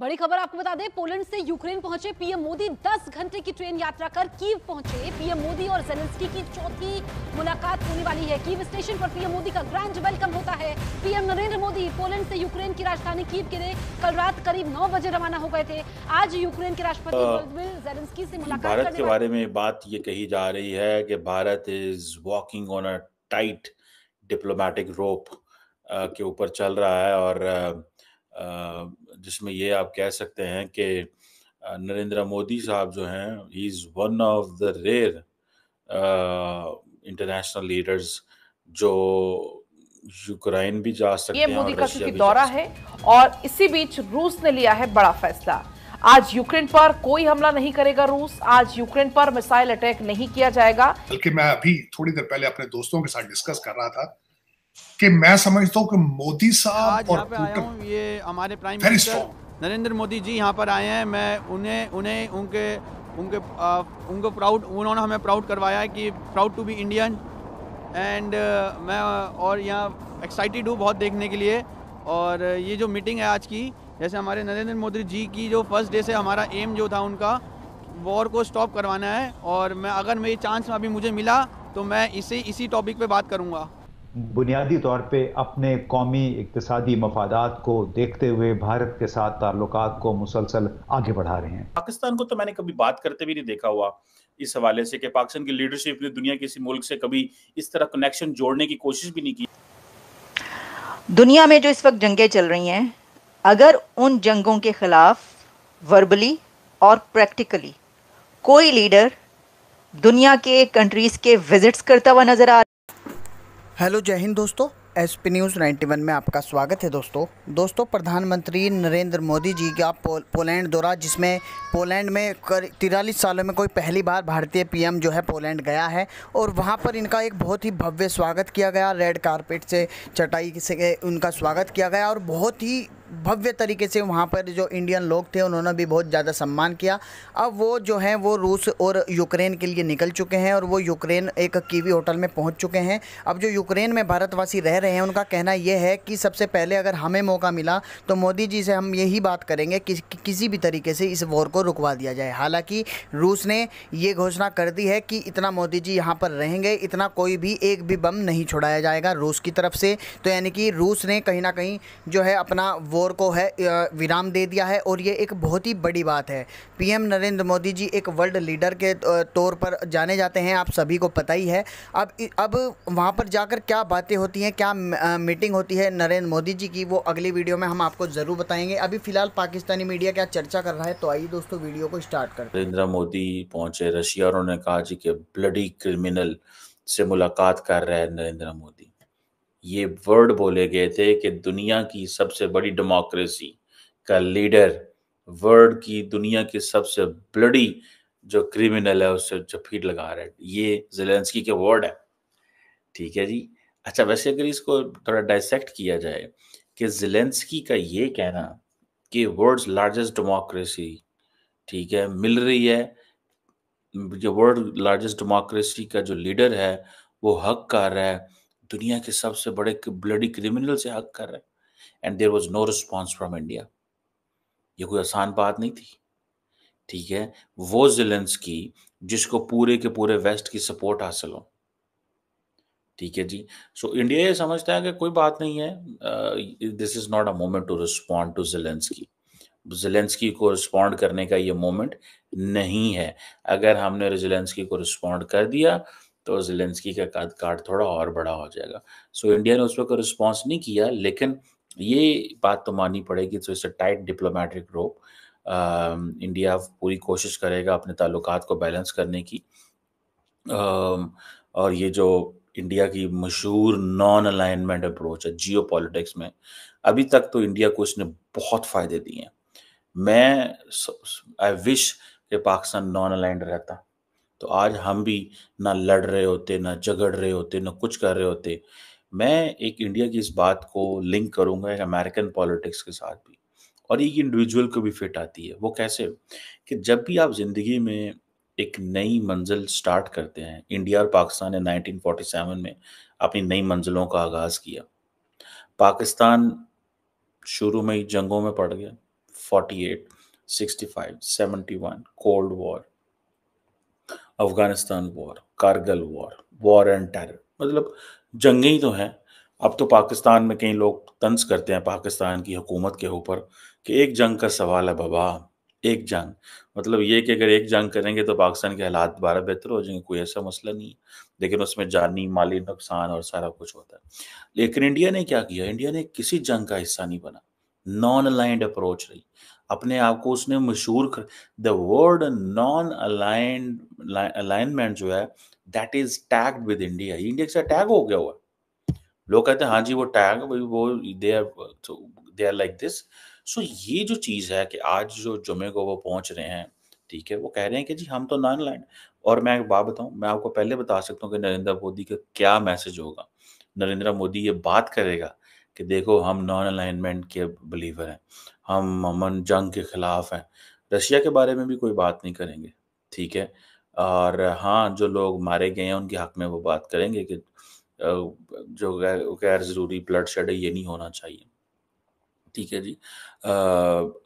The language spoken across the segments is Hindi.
बड़ी खबर आपको बता दें पोलैंड से यूक्रेन पहुंचे पीएम मोदी 10 घंटे की ट्रेन यात्रा कर कीव पहुंचे पीएम मोदी और जेलेंस्की की चौथी मुलाकात होने वाली है कीव स्टेशन पर पीएम मोदी का ग्रैंड वेलकम होता है पीएम नरेंद्र मोदी पोलैंड से यूक्रेन की राजधानी कीव के लिए कल रात करीब 9 बजे रवाना हो गए थे आज यूक्रेन के राष्ट्रपति वोलोदिमिर जेलेंस्की से मुलाकात भारत के बारे में बात ये कही जा रही है कि Bharat is walking on a tight diplomatic rope के ऊपर चल रहा है और जिसमें ये आप कह सकते हैं कि नरेंद्र मोदी साहब जो हैं ही is one of the rare international leaders जो यूक्रेन भी जा सकते ये हैं मोदी का चूंकि दौरा है और इसी बीच रूस ने लिया है बड़ा फैसला आज यूक्रेन पर कोई हमला नहीं करेगा रूस आज यूक्रेन पर मिसाइल अटैक नहीं किया जाएगा बल्कि मैं अभी थोड़ी देर पहले अपने दोस्तों के साथ डिस्कस कर रहा था कि मैं समझता हूँ कि मोदी साहब और पे ये हमारे प्राइम मिनिस्टर नरेंद्र मोदी जी यहाँ पर आए हैं मैं उन्हें उन्हें उनके उनके उनको प्राउड उन्होंने हमें प्राउड करवाया है कि proud to be Indian and मैं और यहाँ एक्साइटेड हूँ बहुत देखने के लिए और ये जो मीटिंग है आज की जैसे हमारे नरेंद्र मोदी जी की जो फर्स्ट डे से हमारा एम जो था उनका वॉर को स्टॉप करवाना है और मैं अगर मेरी चांस अभी मुझे मिला तो मैं इसी इसी टॉपिक पे बात करूँगा बुनियादी तौर पे अपने कौमी इकतदी मफादात को देखते हुए भारत के साथ ताल्लुक को मुसलसल आगे बढ़ा रहे हैं पाकिस्तान को तो मैंने कभी बात करते भी नहीं देखा हुआ इस हवाले से कि पाकिस्तान की लीडरशिप ने दुनिया किसी मुल्क से कभी इस तरह कनेक्शन जोड़ने की कोशिश भी नहीं की दुनिया में जो इस वक्त जंगें चल रही हैं अगर उन जंगों के खिलाफ वर्बली और प्रैक्टिकली कोई लीडर दुनिया के कंट्रीज़ के विजिट्स करता हुआ नज़र आ हेलो जय हिंद दोस्तों एस पी न्यूज़ नाइन्टी में आपका स्वागत है दोस्तों दोस्तों प्रधानमंत्री नरेंद्र मोदी जी का पोलैंड दौरा जिसमें पोलैंड में कर तिरालीस सालों में कोई पहली बार भारतीय पीएम जो है पोलैंड गया है और वहां पर इनका एक बहुत ही भव्य स्वागत किया गया रेड कारपेट से चटाई से उनका स्वागत किया गया और बहुत ही भव्य तरीके से वहाँ पर जो इंडियन लोग थे उन्होंने भी बहुत ज़्यादा सम्मान किया अब वो जो हैं वो रूस और यूक्रेन के लिए निकल चुके हैं और वो यूक्रेन एक कीवी होटल में पहुँच चुके हैं अब जो यूक्रेन में भारतवासी रह रहे हैं उनका कहना यह है कि सबसे पहले अगर हमें मौका मिला तो मोदी जी से हम यही बात करेंगे कि, कि किसी भी तरीके से इस वॉर को रुकवा दिया जाए हालांकि रूस ने ये घोषणा कर दी है कि इतना मोदी जी यहाँ पर रहेंगे इतना कोई भी एक भी बम नहीं छुड़ाया जाएगा रूस की तरफ से तो यानी कि रूस ने कहीं ना कहीं जो है अपना वो वॉर को है विराम दे दिया है और ये एक बहुत ही बड़ी बात है पीएम नरेंद्र मोदी जी एक वर्ल्ड लीडर के तौर पर जाने जाते हैं आप सभी को पता ही है अब अब वहाँ पर जाकर क्या बातें होती हैं क्या मीटिंग होती है नरेंद्र मोदी जी की वो अगली वीडियो में हम आपको ज़रूर बताएंगे अभी फ़िलहाल पाकिस्तानी मीडिया क्या चर्चा कर रहा है तो आइए दोस्तों वीडियो को स्टार्ट कर नरेंद्र मोदी पहुंचे रशिया और उन्होंने कहा जी कि ब्लडी क्रिमिनल से मुलाकात कर रहे हैं नरेंद्र मोदी ये वर्ड बोले गए थे कि दुनिया की सबसे बड़ी डेमोक्रेसी का लीडर वर्ल्ड की दुनिया की सबसे ब्लडी जो क्रिमिनल है उससे जो फीट लगा रहा है ये जेलेंस्की के वर्ड है ठीक है जी अच्छा वैसे अगर इसको थोड़ा डाइसेक्ट किया जाए कि जेलेंस्की का ये कहना कि वर्ल्ड लार्जेस्ट डेमोक्रेसी ठीक है मिल रही है जो वर्ल्ड लार्जेस्ट डेमोक्रेसी का जो लीडर है वो हक कर रहा है दुनिया के सबसे बड़े ब्लडी क्रिमिनल से हक कर रहे and there was no response from India ये कोई आसान बात नहीं थी ठीक है वो जिलेंस की जिसको पूरे के पूरे वेस्ट की सपोर्ट हासिल हो ठीक है जी सो so, इंडिया ये समझता है कि कोई बात नहीं है this is not a moment to respond to Zelensky Zelensky को रिस्पॉन्ड करने का ये मोमेंट नहीं है अगर हमने जिलेंसकी को रिस्पॉन्ड कर दिया तो जिलेंसकी का कार्ड कार्ड थोड़ा और बड़ा हो जाएगा सो so, इंडिया ने उस वक्त रिस्पॉन्स नहीं किया लेकिन ये बात तो माननी पड़ेगी so it's a tight diplomatic rope India पूरी कोशिश करेगा अपने ताल्लुक को बैलेंस करने की uh, और ये जो इंडिया की मशहूर नॉन अलाइनमेंट अप्रोच है जियो पॉलिटिक्स में अभी तक तो इंडिया को इसने बहुत फ़ायदे दिए हैं मैं आई विश कि पाकिस्तान नॉन अलाइंड रहता तो आज हम भी ना लड़ रहे होते ना झगड़ रहे होते ना कुछ कर रहे होते मैं एक इंडिया की इस बात को लिंक करूंगा एक अमेरिकन पॉलिटिक्स के साथ भी और एक इंडिविजुअल को भी फिट आती है वो कैसे कि जब भी आप ज़िंदगी में एक नई मंजिल स्टार्ट करते हैं इंडिया और पाकिस्तान ने 1947 में अपनी नई मंजिलों का आगाज़ किया पाकिस्तान शुरू में ही जंगों में पड़ गया 48, 65, 71, cold war Afghanistan war Kargil war war and terror मतलब जंगें ही तो हैं अब तो पाकिस्तान में कई लोग तंज करते हैं पाकिस्तान की हुकूमत के ऊपर कि एक जंग का सवाल है बाबा एक जंग मतलब ये कि अगर एक जंग करेंगे तो पाकिस्तान के हालात दोबारा बेहतर हो जाएंगे कोई ऐसा मसला नहीं है लेकिन उसमें जानी माली नुकसान और सारा कुछ होता है लेकिन इंडिया ने क्या किया इंडिया ने किसी जंग का हिस्सा नहीं बना नॉन अलाइंड अप्रोच रही अपने आप को उसने मशहूर कर the word non aligned alignment जो है that is tagged with India India के साथ टैग हो गया हुआ लोग कहते हैं हाँ जी वो टैग वो they are they are like this so ये जो चीज़ है कि आज जो जुमे को वो पहुंच रहे हैं ठीक है वो कह रहे हैं कि जी हम तो नॉन अलाइंड और मैं एक बात बताऊं मैं आपको पहले बता सकता हूँ कि नरेंद्र मोदी का क्या मैसेज होगा नरेंद्र मोदी ये बात करेगा कि देखो हम नॉन अलाइनमेंट के बिलीवर हैं हम अमन जंग के खिलाफ हैं रशिया के बारे में भी कोई बात नहीं करेंगे ठीक है और हाँ जो लोग मारे गए हैं उनके हक में वो बात करेंगे कि जो गैर ज़रूरी ब्लड शेड है ये नहीं होना चाहिए ठीक है जी आ,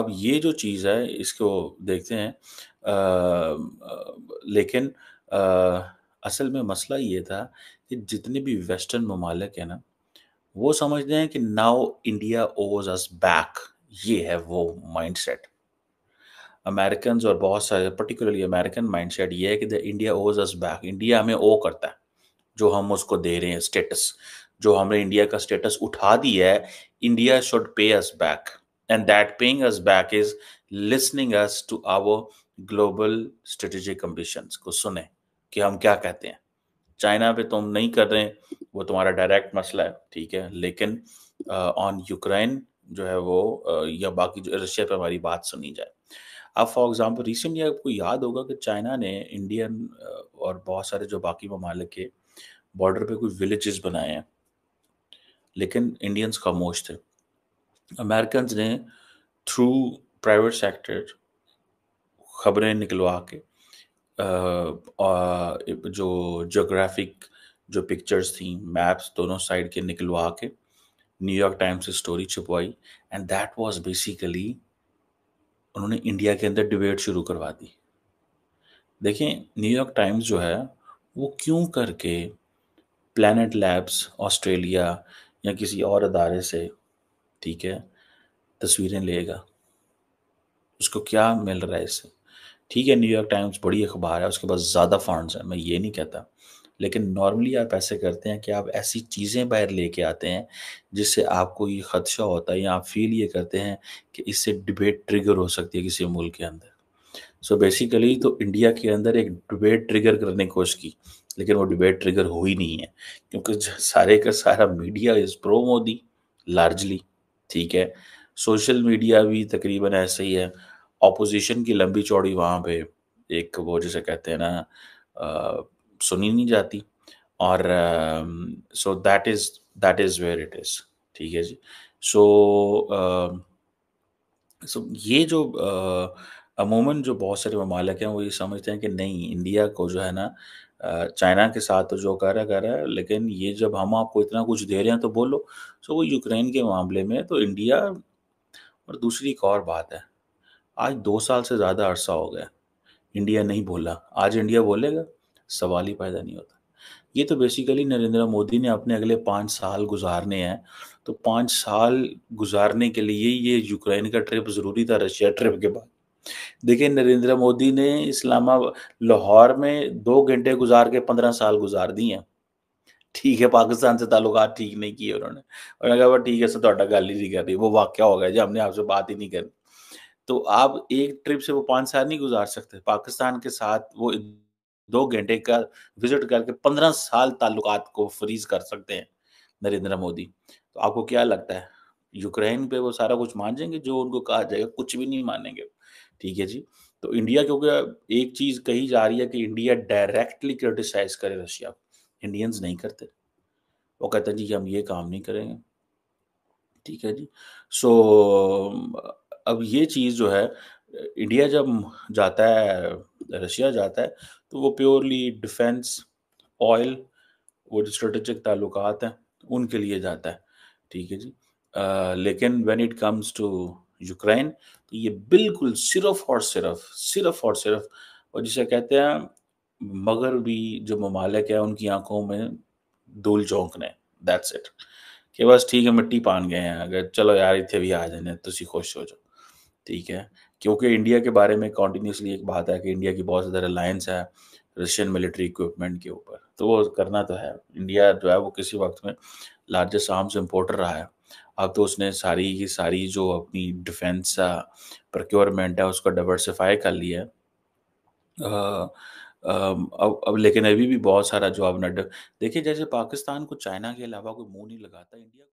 अब ये जो चीज़ है इसको देखते हैं आ, लेकिन आ, असल में मसला ये था कि जितने भी वेस्टर्न ममालिक हैं ना वो समझते हैं कि नाउ इंडिया ओज अस बैक ये है वो माइंडसेट अमेरिकन और बहुत सारे पर्टिकुलरली अमेरिकन माइंडसेट ये है कि द इंडिया ओज अस बैक इंडिया हमें ओ करता है जो हम उसको दे रहे हैं स्टेटस जो हमने इंडिया का स्टेटस उठा दिया है India should pay us back and that paying us back is listening us to our global strategic ambitions को सुने कि हम क्या कहते हैं चाइना पे तुम नहीं कर रहे वो तुम्हारा डायरेक्ट मसला है ठीक है लेकिन ऑन uh, यूक्रेन जो है वो या बाकी जो रशिया पे हमारी बात सुनी जाए अब फॉर एग्ज़ाम्पल रिसेंटली आपको याद होगा कि चाइना ने इंडियन और बहुत सारे जो बाकी ममालिक के बॉर्डर पे कुछ विलेजेस बनाए हैं लेकिन इंडियंस खामोश थे अमेरिकन ने थ्रू प्राइवेट सेक्टर खबरें निकलवा के जो जोग्राफिक जो पिक्चर्स थी मैप्स दोनों साइड के निकलवा के न्यूयॉर्क टाइम्स से स्टोरी छुपवाई एंड दैट वाज बेसिकली उन्होंने इंडिया के अंदर डिबेट शुरू करवा दी देखें न्यूयॉर्क टाइम्स जो है वो क्यों करके प्लानट लैब्स ऑस्ट्रेलिया या किसी और अदारे से ठीक है तस्वीरें लेगा उसको क्या मिल रहा है इससे ठीक है न्यूयॉर्क टाइम्स बड़ी अखबार है उसके पास ज़्यादा फंड्स हैं मैं ये नहीं कहता लेकिन नॉर्मली आप ऐसे करते हैं कि आप ऐसी चीज़ें बाहर लेके आते हैं जिससे आपको ये खदशा होता है या आप फील ये करते हैं कि इससे डिबेट ट्रिगर हो सकती है किसी मुल्क के अंदर सो so बेसिकली तो इंडिया के अंदर एक डिबेट ट्रिगर करने की कोशिश की लेकिन वो डिबेट ट्रिगर हुई नहीं है क्योंकि सारे का सारा media is pro Modi largely ठीक है सोशल मीडिया भी तकरीबन ऐसे ही है अपोजिशन की लंबी चौड़ी वहाँ पे एक वो जैसे कहते हैं ना सुनी नहीं जाती और so that is that is where it is ठीक है जी सो सो um, ये जो uh, अमूमन जो बहुत सारे ममालिक हैं वो ये समझते हैं कि नहीं इंडिया को जो है ना चाइना uh, के साथ तो जो कर रहा कर रहा है लेकिन ये जब हम आपको इतना कुछ दे रहे हैं तो बोलो सो वो यूक्रेन के मामले में तो इंडिया और दूसरी एक और बात है आज दो साल से ज़्यादा अरसा हो गया इंडिया नहीं बोला आज इंडिया बोलेगा सवाल ही पैदा नहीं होता ये तो बेसिकली नरेंद्र मोदी ने अपने अगले पाँच साल गुजारने हैं तो पाँच साल गुजारने के लिए ये यूक्रेन का ट्रिप ज़रूरी था रशिया ट्रिप के बाद देखिए नरेंद्र मोदी ने इस्लामा लाहौर में दो घंटे गुजार के पंद्रह साल गुजार दिए हैं ठीक है पाकिस्तान से ताल्लुक ठीक नहीं किए उन्होंने उन्होंने कहा ठीक है सर तो गल ही नहीं कर रही वो वाक्य हो गया जी हमने आपसे बात ही नहीं करनी तो आप एक ट्रिप से वो पाँच साल नहीं गुजार सकते पाकिस्तान के साथ वो दो घंटे का विजिट करके पंद्रह साल ताल्लुकात को फ्रीज कर सकते हैं नरेंद्र मोदी तो आपको क्या लगता है यूक्रेन पे वो सारा कुछ मान जाएंगे जो उनको कहा जाएगा कुछ भी नहीं मानेंगे ठीक है जी तो इंडिया क्योंकि एक चीज कही जा रही है कि इंडिया डायरेक्टली क्रिटिसाइज करे रशिया इंडियंस नहीं करते वो कहते हैं जी हम ये काम नहीं करेंगे ठीक है जी सो so, अब ये चीज़ जो है इंडिया जब जाता है रशिया जाता है तो वो प्योरली डिफेंस ऑयल वो जो स्ट्रेटेजिक ताल्लुक हैं उनके लिए जाता है ठीक है जी आ, लेकिन when it comes to Ukraine तो ये बिल्कुल सिर्फ और सिर्फ सिर्फ और सिर्फ और जिसे कहते हैं मगर भी जो ममालिक है उनकी आंखों में धूल झोंकने दैट्स इट कि बस ठीक है मिट्टी पान गए हैं अगर चलो यार इतने भी आ जाने तुम तो खुश हो जाओ ठीक है क्योंकि इंडिया के बारे में कॉन्टीन्यूसली एक बात है कि इंडिया की बहुत ज़्यादा रिलायंस है रशियन मिलिट्री इक्विपमेंट के ऊपर तो वो करना तो है इंडिया जो है वो किसी वक्त में लार्जेस्ट आर्म्स इम्पोर्टर रहा है अब तो उसने सारी की सारी जो अपनी डिफेंस प्रक्योरमेंट है उसको डाइवर्सिफाई कर लिया है अब अब लेकिन अभी भी बहुत सारा जो अपना देखिए जैसे पाकिस्तान को चाइना के अलावा कोई मुंह नहीं लगाता इंडिया